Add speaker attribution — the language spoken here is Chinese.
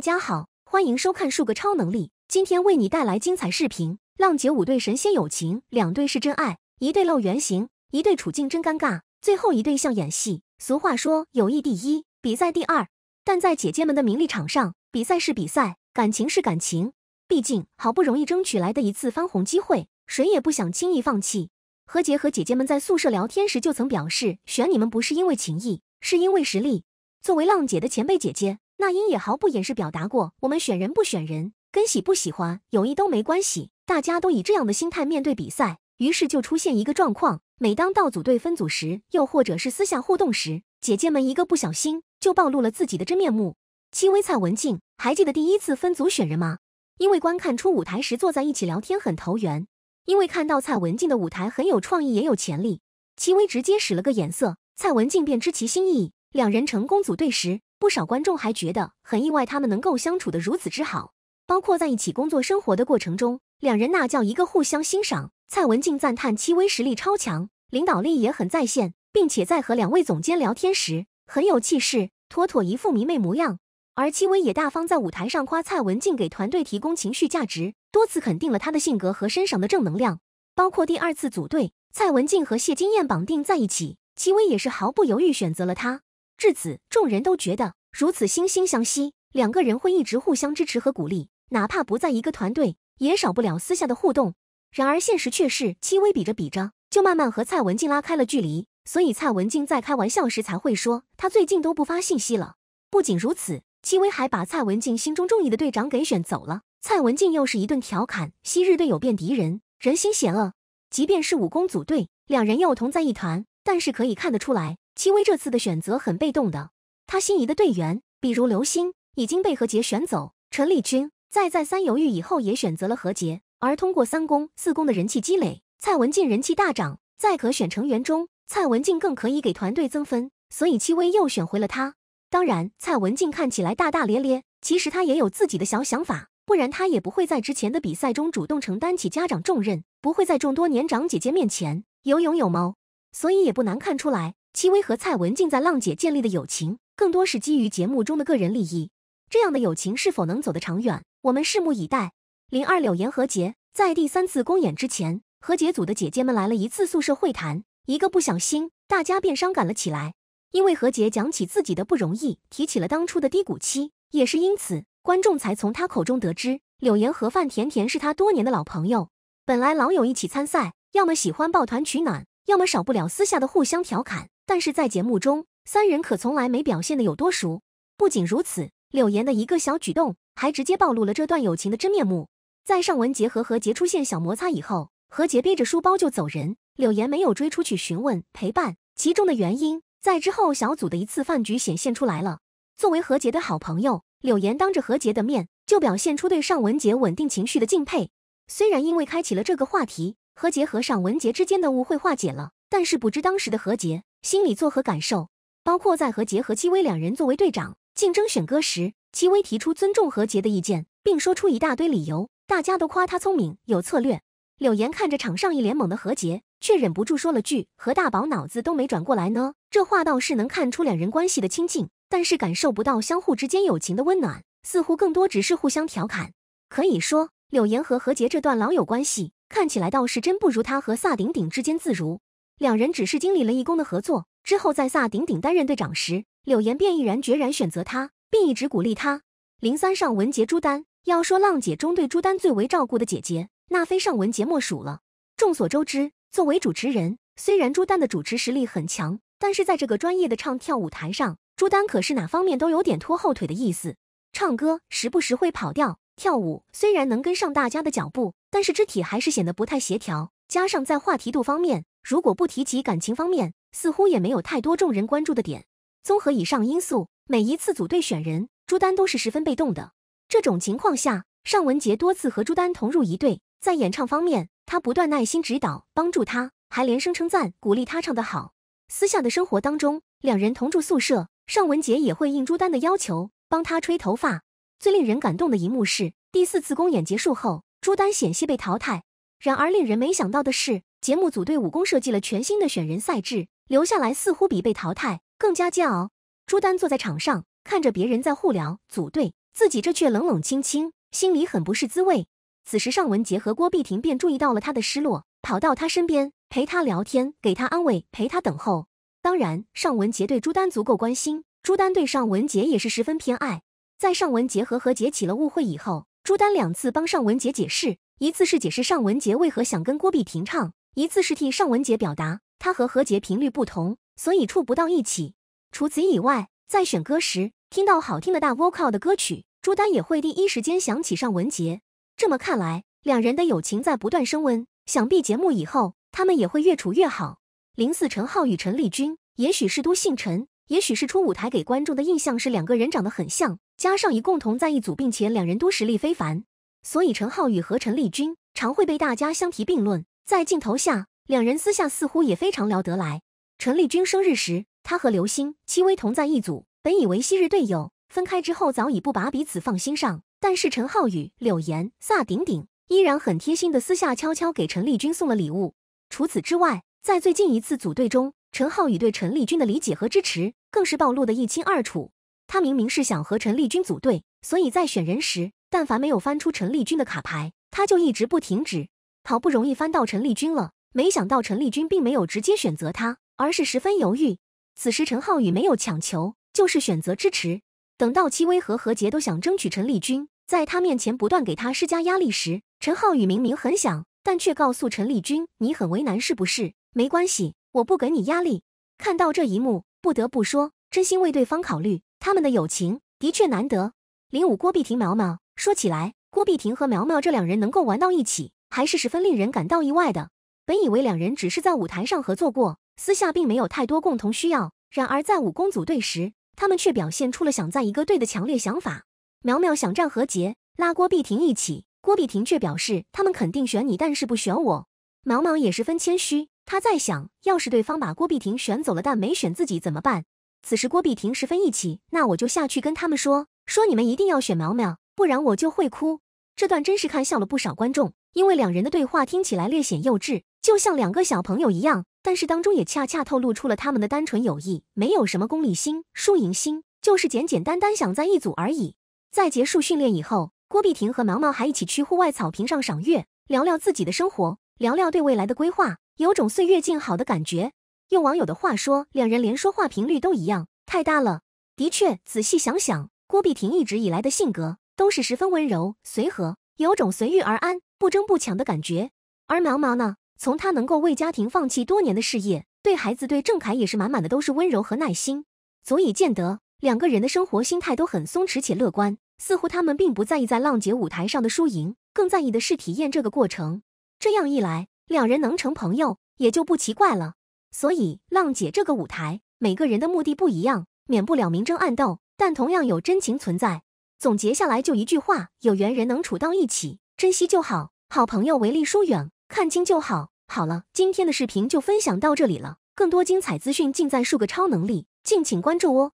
Speaker 1: 大家好，欢迎收看《数个超能力》。今天为你带来精彩视频：浪姐五对神仙友情，两对是真爱，一对露原形，一对处境真尴尬，最后一对像演戏。俗话说，友谊第一，比赛第二。但在姐姐们的名利场上，比赛是比赛，感情是感情。毕竟好不容易争取来的一次翻红机会，谁也不想轻易放弃。何洁和姐姐们在宿舍聊天时就曾表示，选你们不是因为情谊，是因为实力。作为浪姐的前辈姐姐。那英也毫不掩饰表达过，我们选人不选人，跟喜不喜欢、友谊都没关系。大家都以这样的心态面对比赛，于是就出现一个状况：每当到组队分组时，又或者是私下互动时，姐姐们一个不小心就暴露了自己的真面目。戚薇、蔡文静还记得第一次分组选人吗？因为观看初舞台时坐在一起聊天很投缘，因为看到蔡文静的舞台很有创意，也有潜力，戚薇直接使了个眼色，蔡文静便知其心意。两人成功组队时。不少观众还觉得很意外，他们能够相处的如此之好，包括在一起工作生活的过程中，两人那叫一个互相欣赏。蔡文静赞叹戚薇实力超强，领导力也很在线，并且在和两位总监聊天时很有气势，妥妥一副迷妹模样。而戚薇也大方在舞台上夸蔡文静给团队提供情绪价值，多次肯定了她的性格和身上的正能量。包括第二次组队，蔡文静和谢金燕绑定在一起，戚薇也是毫不犹豫选择了她。至此，众人都觉得如此惺惺相惜，两个人会一直互相支持和鼓励，哪怕不在一个团队，也少不了私下的互动。然而现实却是，戚薇比着比着，就慢慢和蔡文静拉开了距离。所以蔡文静在开玩笑时才会说，她最近都不发信息了。不仅如此，戚薇还把蔡文静心中中意的队长给选走了。蔡文静又是一顿调侃，昔日队友变敌人，人心险恶。即便是武功组队，两人又同在一团，但是可以看得出来。戚薇这次的选择很被动的，她心仪的队员，比如刘星已经被何洁选走，陈丽君在再三犹豫以后也选择了何洁。而通过三公、四公的人气积累，蔡文静人气大涨，在可选成员中，蔡文静更可以给团队增分，所以戚薇又选回了她。当然，蔡文静看起来大大咧咧，其实她也有自己的小想法，不然她也不会在之前的比赛中主动承担起家长重任，不会在众多年长姐姐面前有勇有谋，所以也不难看出来。戚薇和蔡文静在浪姐建立的友情，更多是基于节目中的个人利益。这样的友情是否能走得长远，我们拭目以待。零二柳岩何洁在第三次公演之前，何洁组的姐姐们来了一次宿舍会谈，一个不小心，大家便伤感了起来。因为何洁讲起自己的不容易，提起了当初的低谷期，也是因此，观众才从她口中得知柳岩和范甜甜是她多年的老朋友。本来老友一起参赛，要么喜欢抱团取暖，要么少不了私下的互相调侃。但是在节目中，三人可从来没表现的有多熟。不仅如此，柳岩的一个小举动还直接暴露了这段友情的真面目。在尚雯婕和何洁出现小摩擦以后，何洁背着书包就走人，柳岩没有追出去询问陪伴。其中的原因在之后小组的一次饭局显现出来了。作为何洁的好朋友，柳岩当着何洁的面就表现出对尚雯婕稳定情绪的敬佩。虽然因为开启了这个话题，何洁和尚雯婕之间的误会化解了，但是不知当时的何洁。心理作何感受？包括在何洁和戚薇两人作为队长竞争选歌时，戚薇提出尊重何洁的意见，并说出一大堆理由，大家都夸她聪明有策略。柳岩看着场上一脸懵的何洁，却忍不住说了句：“何大宝脑子都没转过来呢。”这话倒是能看出两人关系的亲近，但是感受不到相互之间友情的温暖，似乎更多只是互相调侃。可以说，柳岩和何洁这段老友关系看起来倒是真不如他和萨顶顶之间自如。两人只是经历了义工的合作之后，在萨顶顶担任队长时，柳岩便毅然决然选择他，并一直鼓励他。零三上文杰朱丹，要说浪姐中对朱丹最为照顾的姐姐，那非上文杰莫属了。众所周知，作为主持人，虽然朱丹的主持实力很强，但是在这个专业的唱跳舞台上，朱丹可是哪方面都有点拖后腿的意思。唱歌时不时会跑调，跳舞虽然能跟上大家的脚步，但是肢体还是显得不太协调，加上在话题度方面。如果不提及感情方面，似乎也没有太多众人关注的点。综合以上因素，每一次组队选人，朱丹都是十分被动的。这种情况下，尚文杰多次和朱丹同入一队，在演唱方面，他不断耐心指导帮助他，还连声称赞鼓励他唱得好。私下的生活当中，两人同住宿舍，尚文杰也会应朱丹的要求帮他吹头发。最令人感动的一幕是，第四次公演结束后，朱丹险些被淘汰。然而令人没想到的是。节目组对武功设计了全新的选人赛制，留下来似乎比被淘汰更加煎熬。朱丹坐在场上，看着别人在互聊组队，自己这却冷冷清清，心里很不是滋味。此时，尚文杰和郭碧婷便注意到了他的失落，跑到他身边陪他聊天，给他安慰，陪他等候。当然，尚文杰对朱丹足够关心，朱丹对尚文杰也是十分偏爱。在尚文杰和何洁起了误会以后，朱丹两次帮尚文杰解释，一次是解释尚文杰为何想跟郭碧婷唱。一次是替尚雯婕表达，她和何洁频率不同，所以处不到一起。除此以外，在选歌时听到好听的大 vocal 的歌曲，朱丹也会第一时间想起尚雯婕。这么看来，两人的友情在不断升温，想必节目以后他们也会越处越好。零四陈浩与陈丽君，也许是都姓陈，也许是出舞台给观众的印象是两个人长得很像，加上一共同在一组，并且两人都实力非凡，所以陈浩宇和陈丽君常会被大家相提并论。在镜头下，两人私下似乎也非常聊得来。陈立军生日时，他和刘星、戚薇同在一组。本以为昔日队友分开之后早已不把彼此放心上，但是陈浩宇、柳岩、萨顶顶依然很贴心的私下悄悄给陈立军送了礼物。除此之外，在最近一次组队中，陈浩宇对陈立军的理解和支持更是暴露的一清二楚。他明明是想和陈立军组队，所以在选人时，但凡没有翻出陈立军的卡牌，他就一直不停止。好不容易翻到陈立军了，没想到陈立军并没有直接选择他，而是十分犹豫。此时陈浩宇没有强求，就是选择支持。等到戚薇和何洁都想争取陈立军，在他面前不断给他施加压力时，陈浩宇明明很想，但却告诉陈立军：“你很为难是不是？没关系，我不给你压力。”看到这一幕，不得不说，真心为对方考虑，他们的友情的确难得。零五郭碧婷苗苗说起来，郭碧婷和苗苗这两人能够玩到一起。还是十分令人感到意外的。本以为两人只是在舞台上合作过，私下并没有太多共同需要。然而在武功组队时，他们却表现出了想在一个队的强烈想法。苗苗想站何洁，拉郭碧婷一起，郭碧婷却表示他们肯定选你，但是不选我。苗苗也十分谦虚，他在想，要是对方把郭碧婷选走了，但没选自己怎么办？此时郭碧婷十分义气，那我就下去跟他们说，说你们一定要选苗苗，不然我就会哭。这段真是看笑了不少观众。因为两人的对话听起来略显幼稚，就像两个小朋友一样，但是当中也恰恰透露出了他们的单纯友谊，没有什么功利心、输赢心，就是简简单单想在一组而已。在结束训练以后，郭碧婷和毛毛还一起去户外草坪上赏月，聊聊自己的生活，聊聊对未来的规划，有种岁月静好的感觉。用网友的话说，两人连说话频率都一样，太大了。的确，仔细想想，郭碧婷一直以来的性格都是十分温柔随和，有种随遇而安。不争不抢的感觉，而毛毛呢？从她能够为家庭放弃多年的事业，对孩子、对郑恺也是满满的都是温柔和耐心，足以见得两个人的生活心态都很松弛且乐观。似乎他们并不在意在浪姐舞台上的输赢，更在意的是体验这个过程。这样一来，两人能成朋友也就不奇怪了。所以，浪姐这个舞台，每个人的目的不一样，免不了明争暗斗，但同样有真情存在。总结下来就一句话：有缘人能处到一起。珍惜就好，好朋友为利疏远；看清就好，好了，今天的视频就分享到这里了。更多精彩资讯尽在数个超能力，敬请关注哦。